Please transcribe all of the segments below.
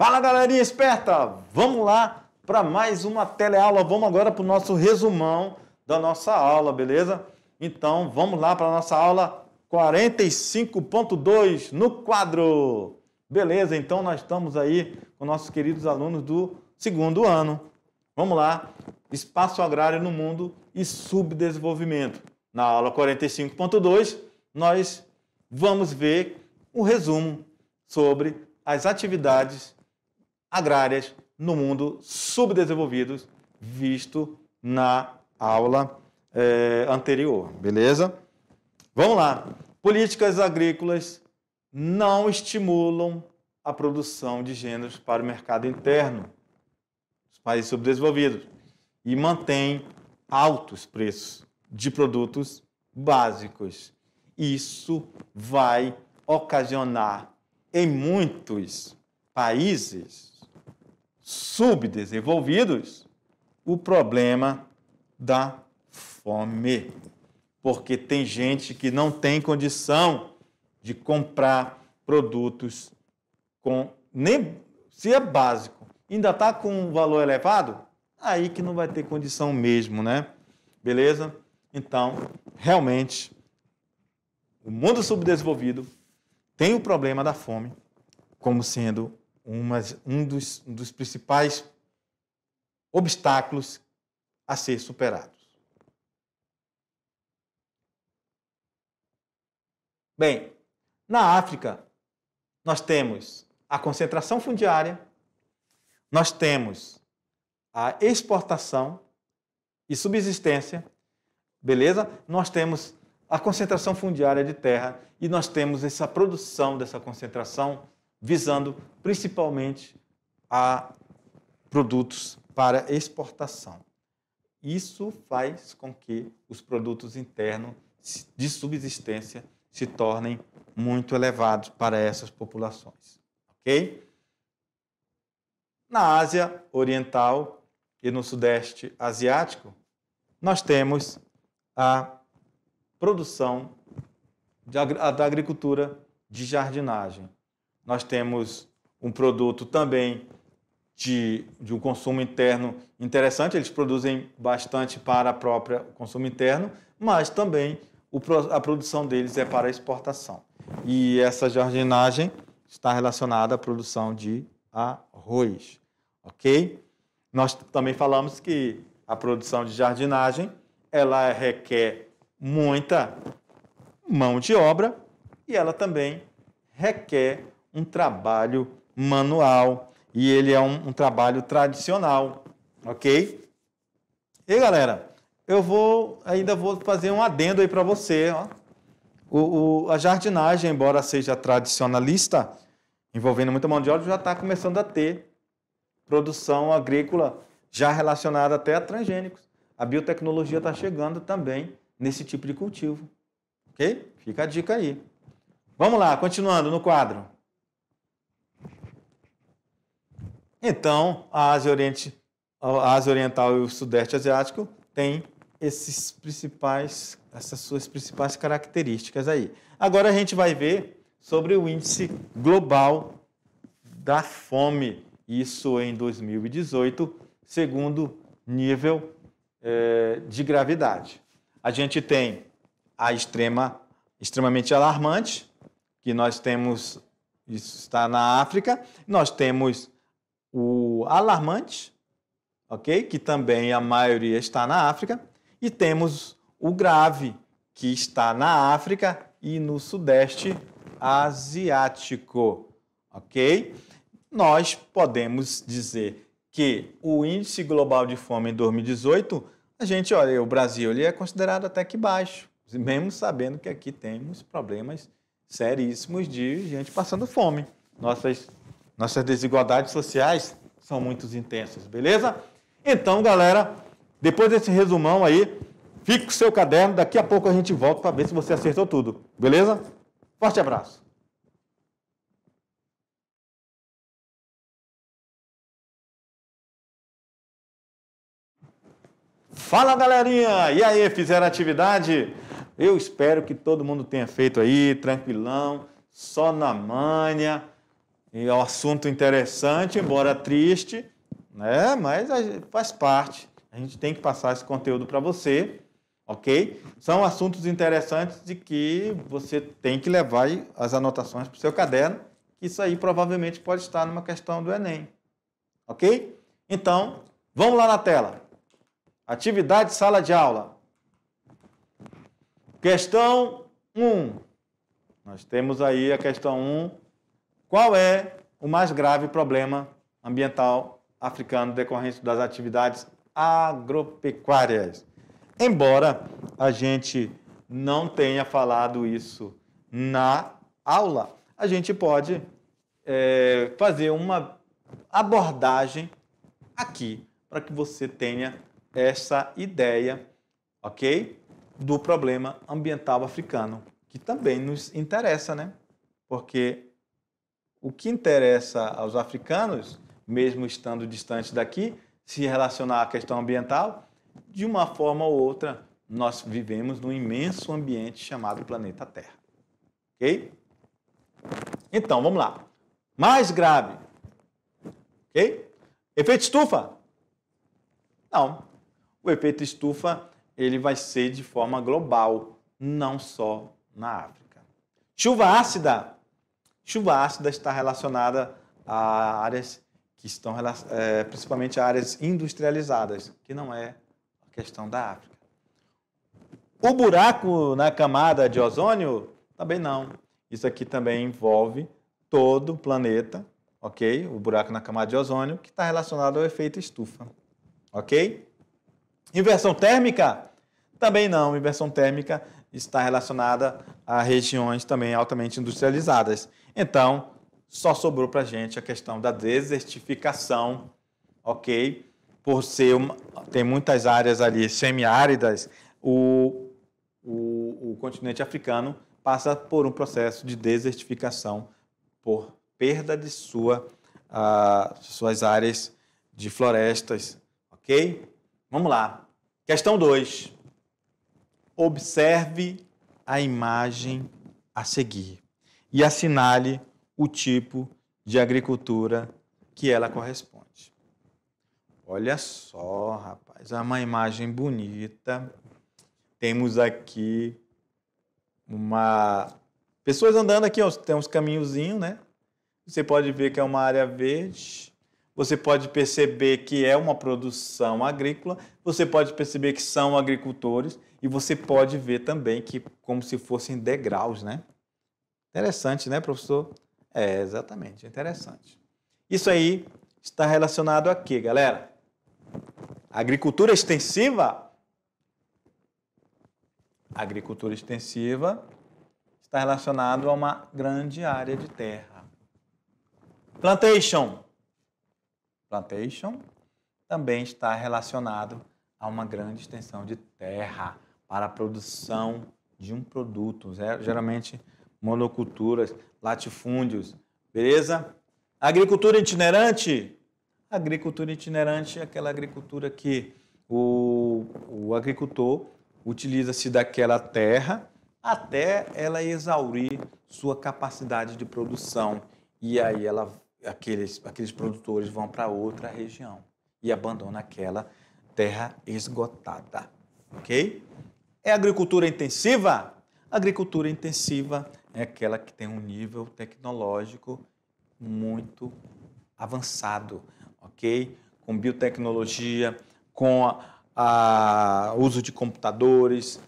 Fala galerinha esperta! Vamos lá para mais uma teleaula. Vamos agora para o nosso resumão da nossa aula, beleza? Então vamos lá para a nossa aula 45.2 no quadro. Beleza, então nós estamos aí com nossos queridos alunos do segundo ano. Vamos lá. Espaço agrário no mundo e subdesenvolvimento. Na aula 45.2, nós vamos ver um resumo sobre as atividades agrárias no mundo subdesenvolvidos, visto na aula é, anterior, beleza? Vamos lá. Políticas agrícolas não estimulam a produção de gêneros para o mercado interno dos países subdesenvolvidos e mantêm altos preços de produtos básicos. Isso vai ocasionar em muitos países subdesenvolvidos o problema da fome. Porque tem gente que não tem condição de comprar produtos com nem se é básico, ainda está com um valor elevado, aí que não vai ter condição mesmo, né? Beleza? Então, realmente, o mundo subdesenvolvido tem o problema da fome como sendo uma, um, dos, um dos principais obstáculos a ser superados. Bem, na África, nós temos a concentração fundiária, nós temos a exportação e subsistência, beleza? Nós temos a concentração fundiária de terra e nós temos essa produção dessa concentração visando principalmente a produtos para exportação. Isso faz com que os produtos internos de subsistência se tornem muito elevados para essas populações, ok? Na Ásia Oriental e no Sudeste Asiático, nós temos a produção da agricultura de jardinagem, nós temos um produto também de, de, um consumo interno interessante, eles produzem bastante para a própria consumo interno, mas também o, a produção deles é para exportação. E essa jardinagem está relacionada à produção de arroz, ok? Nós também falamos que a produção de jardinagem ela requer muita mão de obra e ela também requer um trabalho manual e ele é um, um trabalho tradicional, ok? E galera, eu vou ainda vou fazer um adendo aí para você. Ó. O, o, a jardinagem, embora seja tradicionalista, envolvendo muita mão de obra, já está começando a ter produção agrícola já relacionada até a transgênicos. A biotecnologia está chegando também nesse tipo de cultivo. Ok? Fica a dica aí. Vamos lá, continuando no quadro. Então, a Ásia, Oriente, a Ásia Oriental e o Sudeste Asiático têm esses principais, essas suas principais características aí. Agora a gente vai ver sobre o índice global da fome, isso em 2018, segundo nível é, de gravidade. A gente tem a extrema, extremamente alarmante, que nós temos, isso está na África, nós temos o alarmante, ok? Que também a maioria está na África, e temos o grave, que está na África e no Sudeste Asiático, ok? Nós podemos dizer que o índice global de fome em 2018, a gente olha, o Brasil ele é considerado até que baixo, mesmo sabendo que aqui temos problemas seríssimos de gente passando fome. Nossas nossas desigualdades sociais são muito intensas, beleza? Então, galera, depois desse resumão aí, fique com o seu caderno. Daqui a pouco a gente volta para ver se você acertou tudo, beleza? Forte abraço! Fala galerinha! E aí, fizeram atividade? Eu espero que todo mundo tenha feito aí, tranquilão, só na manha. E é um assunto interessante, embora triste, né? mas faz parte. A gente tem que passar esse conteúdo para você, ok? São assuntos interessantes de que você tem que levar as anotações para o seu caderno. Isso aí provavelmente pode estar numa questão do Enem, ok? Então, vamos lá na tela. Atividade sala de aula. Questão 1. Nós temos aí a questão 1 qual é o mais grave problema ambiental africano decorrente das atividades agropecuárias? Embora a gente não tenha falado isso na aula, a gente pode é, fazer uma abordagem aqui para que você tenha essa ideia, ok? Do problema ambiental africano, que também nos interessa, né? Porque o que interessa aos africanos, mesmo estando distantes daqui, se relacionar à questão ambiental, de uma forma ou outra, nós vivemos num imenso ambiente chamado planeta Terra. Ok? Então, vamos lá. Mais grave. Ok? Efeito estufa? Não. O efeito estufa ele vai ser de forma global, não só na África. Chuva ácida Chuva ácida está relacionada a áreas que estão é, principalmente áreas industrializadas, que não é a questão da África. O buraco na camada de ozônio também não. Isso aqui também envolve todo o planeta, ok? O buraco na camada de ozônio, que está relacionado ao efeito estufa, ok? Inversão térmica? Também não. Inversão térmica está relacionada a regiões também altamente industrializadas. Então, só sobrou para a gente a questão da desertificação, ok? Por ser uma, tem muitas áreas ali semiáridas, o, o, o continente africano passa por um processo de desertificação por perda de sua, ah, suas áreas de florestas, ok? Vamos lá. Questão 2 observe a imagem a seguir e assinale o tipo de agricultura que ela corresponde. Olha só, rapaz, é uma imagem bonita. Temos aqui uma pessoas andando aqui, ó, tem uns caminhozinhos, né? Você pode ver que é uma área verde você pode perceber que é uma produção agrícola, você pode perceber que são agricultores e você pode ver também que como se fossem degraus, né? Interessante, né, professor? É, exatamente, interessante. Isso aí está relacionado a quê, galera? Agricultura extensiva? Agricultura extensiva está relacionado a uma grande área de terra. Plantation plantation também está relacionado a uma grande extensão de terra para a produção de um produto, é, geralmente monoculturas, latifúndios, beleza? Agricultura itinerante. Agricultura itinerante é aquela agricultura que o, o agricultor utiliza-se daquela terra até ela exaurir sua capacidade de produção. E aí ela aqueles, aqueles hum. produtores vão para outra região e abandonam aquela terra esgotada. Ok? É agricultura intensiva? Agricultura intensiva é aquela que tem um nível tecnológico muito avançado, ok? Com biotecnologia, com a, a uso de computadores,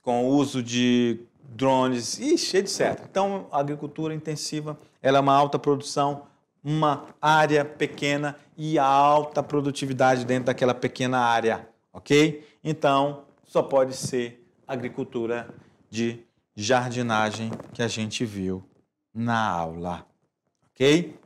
com o uso de drones, ixi, etc. Então, a agricultura intensiva ela é uma alta produção uma área pequena e alta produtividade dentro daquela pequena área, ok? Então, só pode ser agricultura de jardinagem que a gente viu na aula, ok?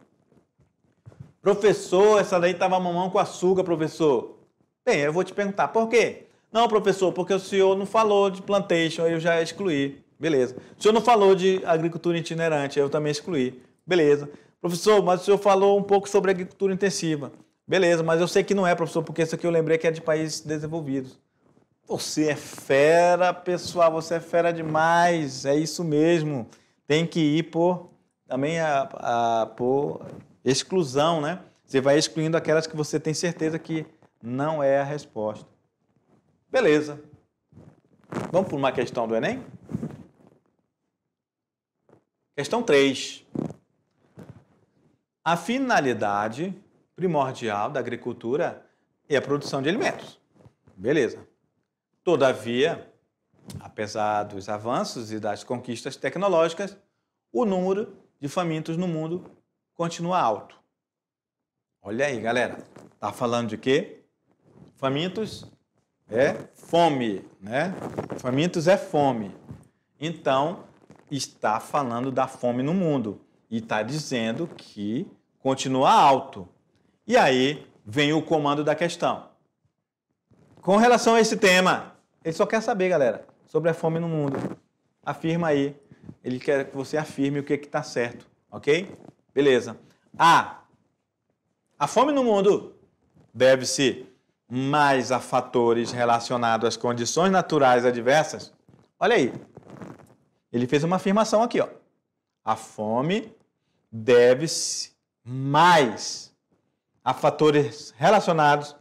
Professor, essa daí estava mamão com açúcar, professor. Bem, eu vou te perguntar, por quê? Não, professor, porque o senhor não falou de plantation, eu já excluí. Beleza. O senhor não falou de agricultura itinerante, eu também excluí. Beleza. Professor, mas o senhor falou um pouco sobre agricultura intensiva. Beleza, mas eu sei que não é, professor, porque isso aqui eu lembrei que é de países desenvolvidos. Você é fera, pessoal, você é fera demais, é isso mesmo. Tem que ir por também a, a, por exclusão, né? Você vai excluindo aquelas que você tem certeza que não é a resposta. Beleza. Vamos para uma questão do Enem? Questão 3. A finalidade primordial da agricultura é a produção de alimentos. Beleza. Todavia, apesar dos avanços e das conquistas tecnológicas, o número de famintos no mundo continua alto. Olha aí, galera. Tá falando de quê? Famintos é fome, né? Famintos é fome. Então, está falando da fome no mundo e está dizendo que continua alto. E aí vem o comando da questão. Com relação a esse tema, ele só quer saber, galera, sobre a fome no mundo. Afirma aí. Ele quer que você afirme o que é está certo, ok? Beleza. A. A fome no mundo deve-se mais a fatores relacionados às condições naturais adversas. Olha aí. Ele fez uma afirmação aqui, ó. A fome deve-se mais a fatores relacionados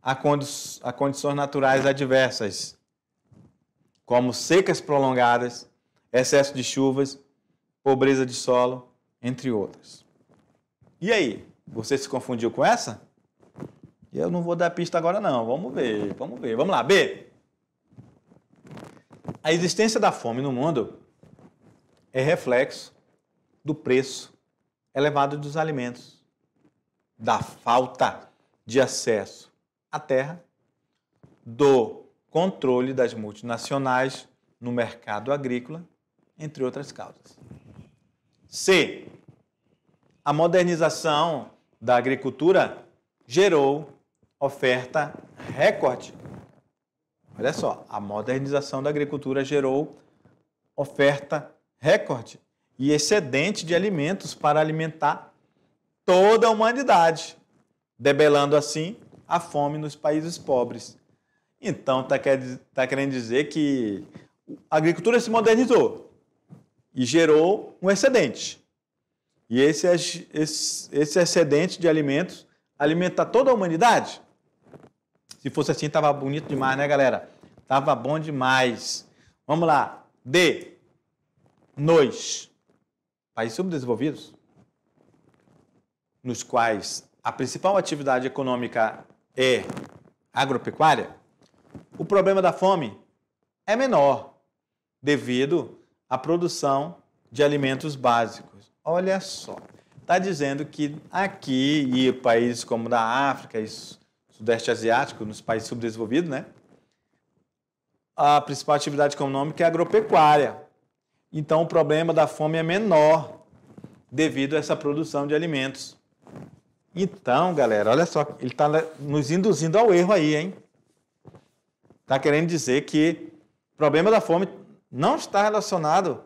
a, condi a condições naturais adversas, como secas prolongadas, excesso de chuvas, pobreza de solo, entre outras. E aí, você se confundiu com essa? Eu não vou dar pista agora não, vamos ver, vamos ver. Vamos lá, B. A existência da fome no mundo é reflexo do preço elevado dos alimentos, da falta de acesso à terra, do controle das multinacionais no mercado agrícola, entre outras causas. C. A modernização da agricultura gerou oferta recorde. Olha só, a modernização da agricultura gerou oferta recorde e excedente de alimentos para alimentar toda a humanidade, debelando assim a fome nos países pobres. Então, está tá querendo dizer que a agricultura se modernizou e gerou um excedente. E esse, esse, esse excedente de alimentos alimenta toda a humanidade? Se fosse assim, estava bonito demais, né, galera? Estava bom demais. Vamos lá. D. Nois países subdesenvolvidos, nos quais a principal atividade econômica é agropecuária, o problema da fome é menor devido à produção de alimentos básicos. Olha só, está dizendo que aqui e países como da África e Sudeste Asiático, nos países subdesenvolvidos, né? A principal atividade econômica é agropecuária então o problema da fome é menor devido a essa produção de alimentos. Então, galera, olha só, ele está nos induzindo ao erro aí, hein? Está querendo dizer que o problema da fome não está relacionado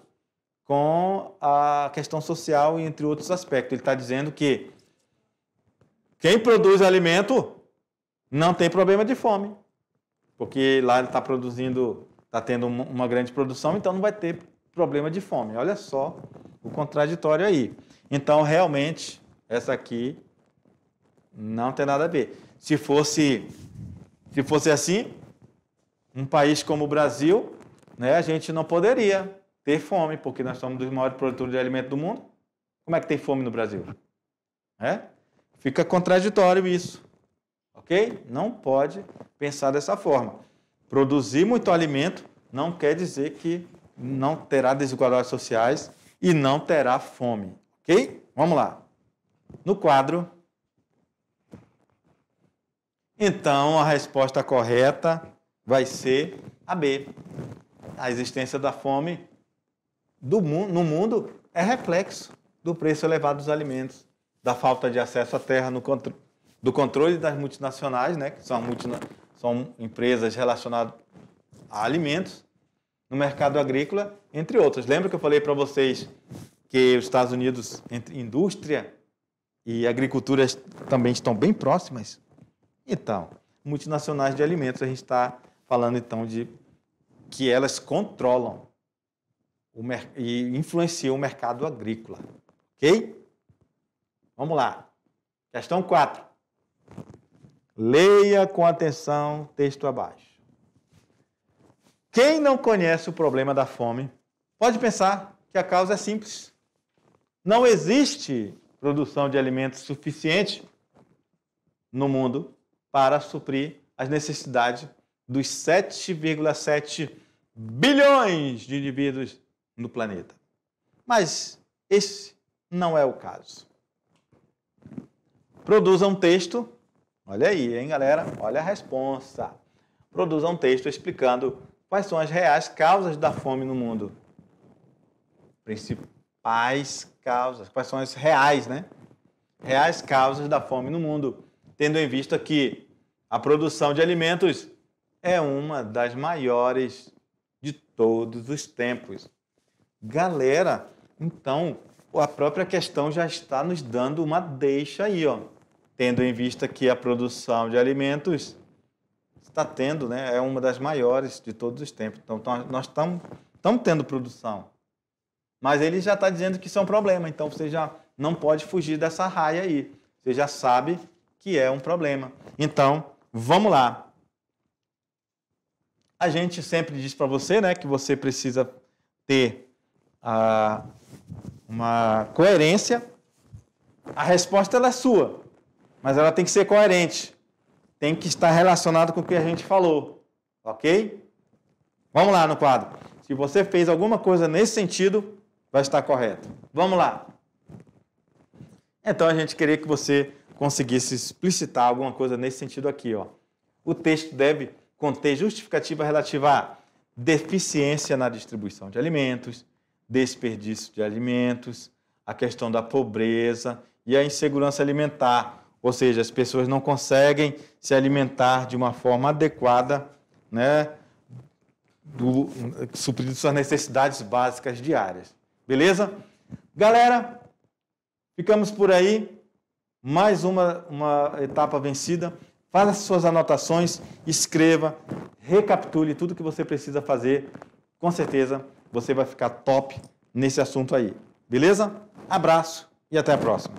com a questão social e entre outros aspectos. Ele está dizendo que quem produz alimento não tem problema de fome, porque lá ele está produzindo, está tendo uma grande produção, então não vai ter problema de fome. Olha só o contraditório aí. Então, realmente, essa aqui não tem nada a ver. Se fosse, se fosse assim, um país como o Brasil, né, a gente não poderia ter fome, porque nós somos dos maiores produtores de alimento do mundo. Como é que tem fome no Brasil? É? Fica contraditório isso. Ok? Não pode pensar dessa forma. Produzir muito alimento não quer dizer que não terá desigualdades sociais e não terá fome. Ok? Vamos lá. No quadro. Então, a resposta correta vai ser a B. A existência da fome do mundo, no mundo é reflexo do preço elevado dos alimentos, da falta de acesso à terra, contro do controle das multinacionais, né, que são, multina são empresas relacionadas a alimentos, no mercado agrícola, entre outras. Lembra que eu falei para vocês que os Estados Unidos, entre indústria e agricultura, também estão bem próximas? Então, multinacionais de alimentos, a gente está falando então de que elas controlam e influenciam o mercado agrícola. Ok? Vamos lá. Questão 4. Leia com atenção texto abaixo. Quem não conhece o problema da fome pode pensar que a causa é simples. Não existe produção de alimentos suficiente no mundo para suprir as necessidades dos 7,7 bilhões de indivíduos no planeta. Mas esse não é o caso. Produza um texto, olha aí, hein, galera? Olha a resposta. Produza um texto explicando Quais são as reais causas da fome no mundo? Principais causas. Quais são as reais, né? Reais causas da fome no mundo, tendo em vista que a produção de alimentos é uma das maiores de todos os tempos. Galera, então a própria questão já está nos dando uma deixa aí, ó. Tendo em vista que a produção de alimentos está tendo, né? É uma das maiores de todos os tempos. Então, nós estamos tendo produção. Mas ele já está dizendo que isso é um problema. Então, você já não pode fugir dessa raia aí. Você já sabe que é um problema. Então, vamos lá. A gente sempre diz para você, né, que você precisa ter uh, uma coerência. A resposta ela é sua, mas ela tem que ser coerente tem que estar relacionado com o que a gente falou, ok? Vamos lá no quadro. Se você fez alguma coisa nesse sentido, vai estar correto. Vamos lá. Então a gente queria que você conseguisse explicitar alguma coisa nesse sentido aqui, ó. O texto deve conter justificativa relativa a deficiência na distribuição de alimentos, desperdício de alimentos, a questão da pobreza e a insegurança alimentar ou seja, as pessoas não conseguem se alimentar de uma forma adequada, né? Do, suprindo suas necessidades básicas diárias. Beleza? Galera, ficamos por aí. Mais uma, uma etapa vencida. Faça suas anotações, escreva, recapitule tudo que você precisa fazer. Com certeza você vai ficar top nesse assunto aí. Beleza? Abraço e até a próxima.